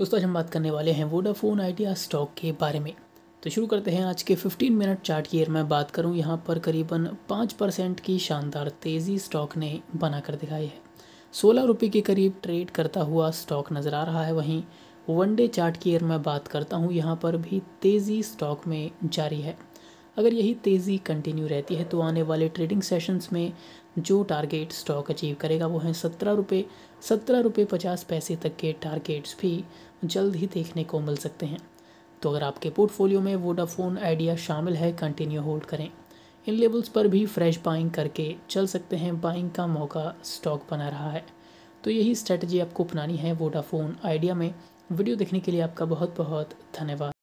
दोस्तों आज हम बात करने वाले हैं वोडाफोन आइडिया स्टॉक के बारे में तो शुरू करते हैं आज के 15 मिनट चार्ट की मैं बात करूं यहाँ पर करीबन पाँच परसेंट की शानदार तेज़ी स्टॉक ने बना कर दिखाई है सोलह रुपये के करीब ट्रेड करता हुआ स्टॉक नज़र आ रहा है वहीं वनडे चार्ट की मैं बात करता हूँ यहाँ पर भी तेज़ी स्टॉक में जारी है अगर यही तेज़ी कंटिन्यू रहती है तो आने वाले ट्रेडिंग सेशंस में जो टारगेट स्टॉक अचीव करेगा वो है सत्रह रुपये सत्रह रुपये पचास पैसे तक के टारगेट्स भी जल्द ही देखने को मिल सकते हैं तो अगर आपके पोर्टफोलियो में वोडाफोन आइडिया शामिल है कंटिन्यू होल्ड करें इन लेवल्स पर भी फ्रेश बाइंग करके चल सकते हैं बाइंग का मौका स्टॉक बना रहा है तो यही स्ट्रेटजी आपको अपनानी है वोडाफोन आइडिया में वीडियो देखने के लिए आपका बहुत बहुत धन्यवाद